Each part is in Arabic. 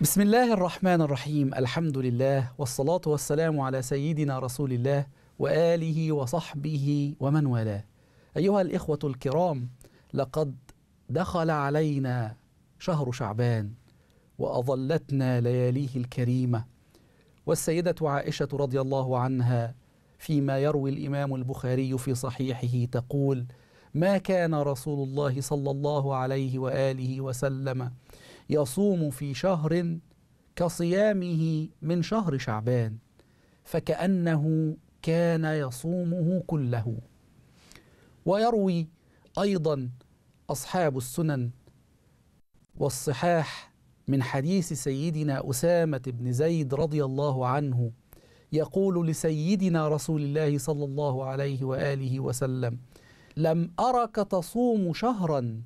بسم الله الرحمن الرحيم الحمد لله والصلاة والسلام على سيدنا رسول الله وآله وصحبه ومن والاه أيها الإخوة الكرام لقد دخل علينا شهر شعبان وأظلتنا لياليه الكريمة والسيدة عائشة رضي الله عنها فيما يروي الإمام البخاري في صحيحه تقول ما كان رسول الله صلى الله عليه وآله وسلم يصوم في شهر كصيامه من شهر شعبان فكأنه كان يصومه كله ويروي أيضا أصحاب السنن والصحاح من حديث سيدنا أسامة بن زيد رضي الله عنه يقول لسيدنا رسول الله صلى الله عليه وآله وسلم لم أرك تصوم شهرا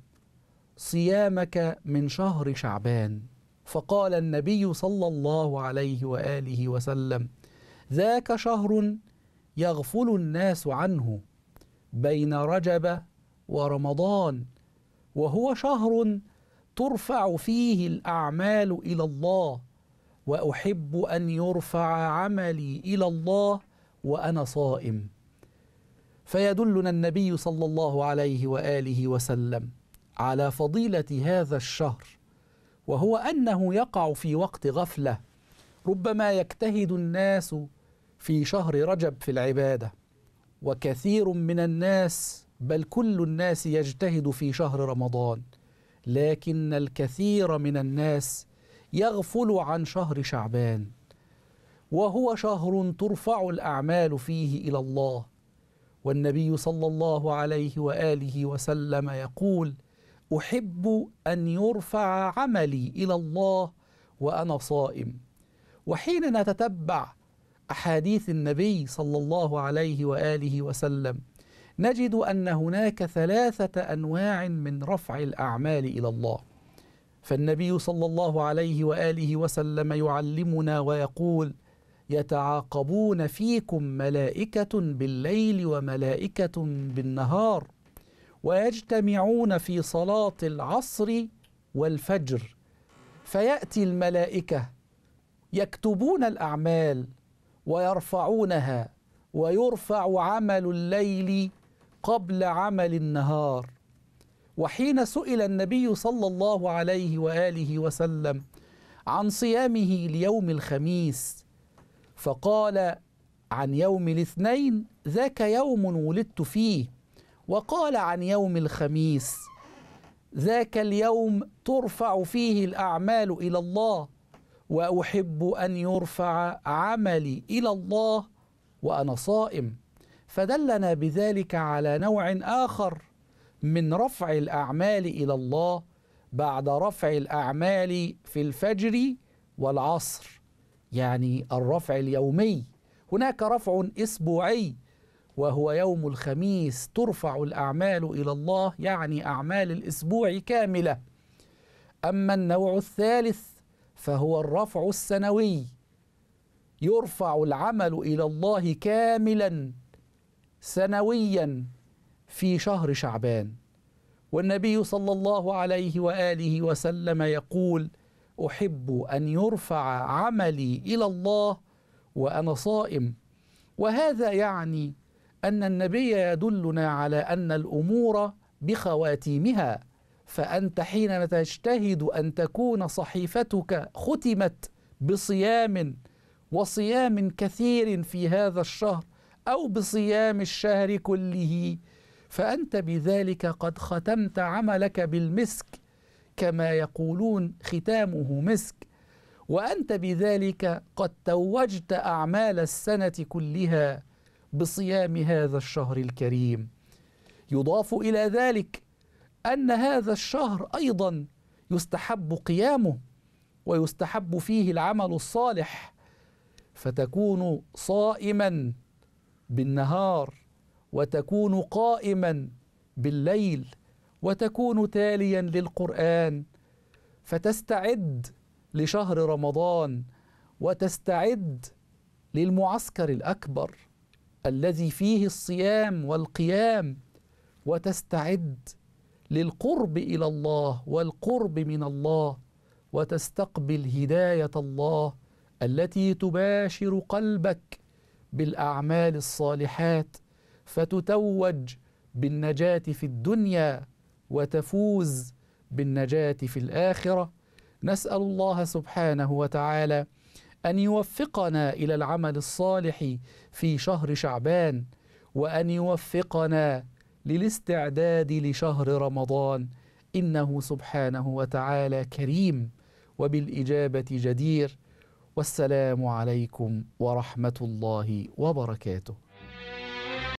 صيامك من شهر شعبان فقال النبي صلى الله عليه واله وسلم ذاك شهر يغفل الناس عنه بين رجب ورمضان وهو شهر ترفع فيه الاعمال الى الله واحب ان يرفع عملي الى الله وانا صائم فيدلنا النبي صلى الله عليه واله وسلم على فضيلة هذا الشهر وهو أنه يقع في وقت غفلة ربما يجتهد الناس في شهر رجب في العبادة وكثير من الناس بل كل الناس يجتهد في شهر رمضان لكن الكثير من الناس يغفل عن شهر شعبان وهو شهر ترفع الاعمال فيه الى الله والنبي صلى الله عليه واله وسلم يقول احب ان يرفع عملي الى الله وانا صائم وحين نتتبع احاديث النبي صلى الله عليه واله وسلم نجد ان هناك ثلاثه انواع من رفع الاعمال الى الله فالنبي صلى الله عليه واله وسلم يعلمنا ويقول يتعاقبون فيكم ملائكه بالليل وملائكه بالنهار ويجتمعون في صلاة العصر والفجر فيأتي الملائكة يكتبون الأعمال ويرفعونها ويرفع عمل الليل قبل عمل النهار وحين سئل النبي صلى الله عليه واله وسلم عن صيامه ليوم الخميس فقال عن يوم الاثنين ذاك يوم ولدت فيه وقال عن يوم الخميس ذاك اليوم ترفع فيه الاعمال الى الله واحب ان يرفع عملي الى الله وانا صائم فدلنا بذلك على نوع اخر من رفع الاعمال الى الله بعد رفع الاعمال في الفجر والعصر يعني الرفع اليومي هناك رفع اسبوعي وهو يوم الخميس ترفع الأعمال إلى الله يعني أعمال الأسبوع كاملة أما النوع الثالث فهو الرفع السنوي يرفع العمل إلى الله كاملا سنويا في شهر شعبان والنبي صلى الله عليه وآله وسلم يقول أحب أن يرفع عملي إلى الله وأنا صائم وهذا يعني أن النبي يدلنا على أن الأمور بخواتيمها فأنت حينما تجتهد أن تكون صحيفتك ختمت بصيام وصيام كثير في هذا الشهر أو بصيام الشهر كله فأنت بذلك قد ختمت عملك بالمسك كما يقولون ختامه مسك وأنت بذلك قد توجت أعمال السنة كلها بصيام هذا الشهر الكريم يضاف الى ذلك ان هذا الشهر ايضا يستحب قيامه ويستحب فيه العمل الصالح فتكون صائما بالنهار وتكون قائما بالليل وتكون تاليا للقران فتستعد لشهر رمضان وتستعد للمعسكر الاكبر الذي فيه الصيام والقيام وتستعد للقرب الى الله والقرب من الله وتستقبل هدايه الله التي تباشر قلبك بالاعمال الصالحات فتتوج بالنجاه في الدنيا وتفوز بالنجاه في الاخره نسال الله سبحانه وتعالى أن يوفقنا إلى العمل الصالح في شهر شعبان وأن يوفقنا للاستعداد لشهر رمضان إنه سبحانه وتعالى كريم وبالإجابة جدير والسلام عليكم ورحمة الله وبركاته